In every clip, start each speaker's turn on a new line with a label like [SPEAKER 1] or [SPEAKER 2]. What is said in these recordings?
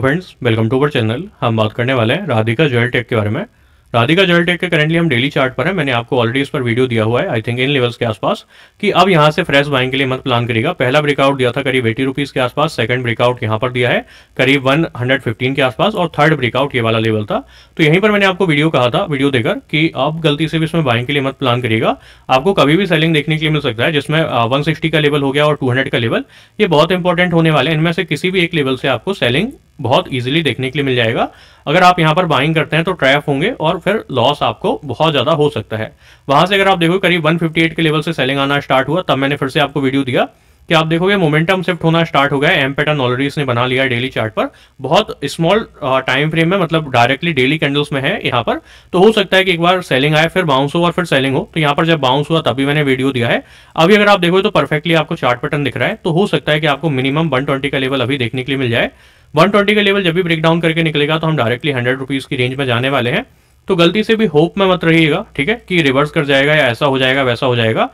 [SPEAKER 1] तो friends welcome to our channel हम बात करने वाले हैं राधिका ज्वेल टेक के बारे में राधिका ज्वेल टेक के करेंटली हम डेली चार्ट पर है मैंने आपको ऑलरेडी इस पर वीडियो दिया हुआ है आई थिंक इन लेवल्स के आसपास कि अब यहाँ से फ्रेश बाइंग के लिए मत प्लान करेगा पहला ब्रेकआउट दिया था करीब एटी रुपीज़ के आसपास सेकंड ब्रेकआउट यहाँ पर दिया है करीब वन के आसपास और थर्ड ब्रेकआउट ये वाला लेवल था तो यहीं पर मैंने आपको वीडियो कहा था वीडियो देकर कि आप गलती से भी इसमें बाइंग के लिए मत प्लान करिएगा आपको कभी भी सेलिंग देखने के लिए मिल सकता है जिसमें वन का लेवल हो गया और टू का लेवल ये बहुत इंपॉर्टेंट होने वाले इनमें से किसी भी एक लेवल से आपको सेलिंग बहुत इजीली देखने के लिए मिल जाएगा अगर आप यहाँ पर बाइंग करते हैं तो ट्रैप होंगे और फिर लॉस आपको बहुत ज़्यादा हो सकता है वहां से अगर आप देखो करीब 158 के लेवल से सेलिंग आना स्टार्ट हुआ तब मैंने फिर से आपको वीडियो दिया कि आप देखोगे मोमेंटम शिफ्ट होना स्टार्ट हो गया एम पैटर्न ऑलरेडी इसने बना लिया डेली चार्ट पर बहुत स्मॉल टाइम फ्रेम में मतलब डायरेक्टली डेली कैंडल्स में है यहाँ पर तो हो सकता है कि एक बार सेलिंग आए फिर बाउंस हो और फिर सेलिंग हो तो यहाँ पर जब बाउंस हुआ तभी मैंने वीडियो दिया है अभी अगर आप देखो तो परफेक्टली आपको चार्ट पैटर्न दिख रहा है तो हो सकता है कि आपको मिनिमम वन का लेवल अभी देखने के लिए मिल जाए ट्वेंटी का लेवल जब भी ब्रेक डाउन करके निकलेगा तो हम डायरेक्टली हंड्रेड रुपीज़ की रेंज में जाने वाले हैं तो गलती से भी होप में मत रहिएगा ठीक है कि रिवर्स कर जाएगा या ऐसा हो जाएगा वैसा हो जाएगा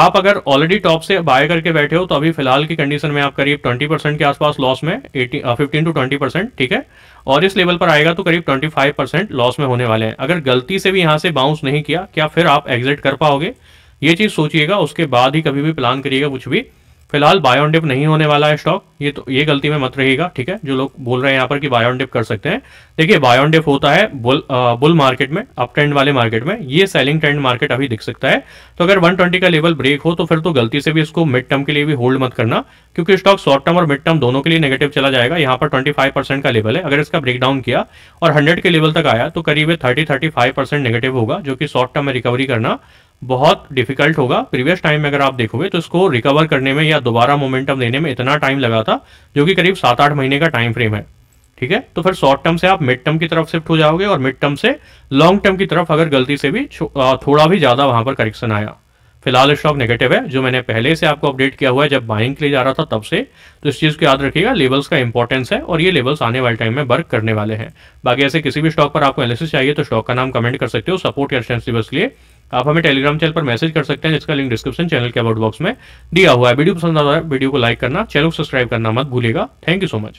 [SPEAKER 1] आप अगर ऑलरेडी टॉप से बाय करके बैठे हो तो अभी फिलहाल की कंडीशन में आप करीब 20 परसेंट के आसपास लॉस में 18 फिफ्टीन टू 20 परसेंट ठीक है और इस लेवल पर आएगा तो करीब 25 परसेंट लॉस में होने वाले हैं अगर गलती से भी यहां से बाउंस नहीं किया क्या फिर आप एग्जिट कर पाओगे ये चीज़ सोचिएगा उसके बाद ही कभी भी प्लान करिएगा कुछ भी फिलहाल बायोन डिप नहीं होने वाला है स्टॉक ये तो ये गलती में मत रहेगा ठीक है जो लोग बोल रहे हैं यहाँ पर कि बायोन डिप कर सकते हैं देखिए बायोन डिप होता है बुल आ, बुल मार्केट में अप ट्रेंड वाले मार्केट में ये सेलिंग ट्रेंड मार्केट अभी दिख सकता है तो अगर 120 का लेवल ब्रेक हो तो फिर तो गलती से भी इसको मिड टर्म के लिए भी होल्ड मत करना क्योंकि स्टॉक शॉर्ट टर्म और मिड टर्म दोनों के लिए नेगेटिव चला जाएगा यहाँ पर ट्वेंटी का लेवल है अगर इसका ब्रेकडाउन किया और हंड्रेड के लेवल तक आया तो करीब थर्टी थर्टी नेगेटिव होगा जो कि शॉर्ट टर्म में रिकवरी करना बहुत डिफिकल्ट होगा प्रीवियस टाइम में अगर आप देखोगे तो इसको रिकवर करने में या दोबारा मोमेंटम देने में इतना टाइम लगा था जो कि करीब सात आठ महीने का टाइम फ्रेम है ठीक है तो फिर शॉर्ट टर्म से आप मिड टर्म की तरफ शिफ्ट हो जाओगे और मिड टर्म से लॉन्ग टर्म की तरफ अगर गलती से भी थोड़ा भी ज़्यादा वहां पर करेक्शन आया फिलहाल स्टॉक नेगेटिव है जो मैंने पहले से आपको अपडेट किया हुआ है जब बाइंग के लिए जा रहा था तब से तो इस चीज़ को याद रखिएगा लेवल्स का इंपॉर्टेंस है और ये लेवल्स आने वाले टाइम में वर्क करने वाले हैं बाकी ऐसे किसी भी स्टॉक पर आपको एनालिसिस चाहिए तो स्टॉक का नाम कमेंट कर सकते हो सपोर्ट या एक्सटेंसिवर्स के लिए आप हमें टेलीग्राम चैनल पर मैसेज कर सकते हैं जिसका लिंक डिस्क्रिप्शन चैनल के अबाउट बॉक्स में दिया हुआ है वीडियो पसंद आता है वीडियो को लाइक करना चैनल को सब्सक्राइब करना मत भूलेगा थैंक यू सो मच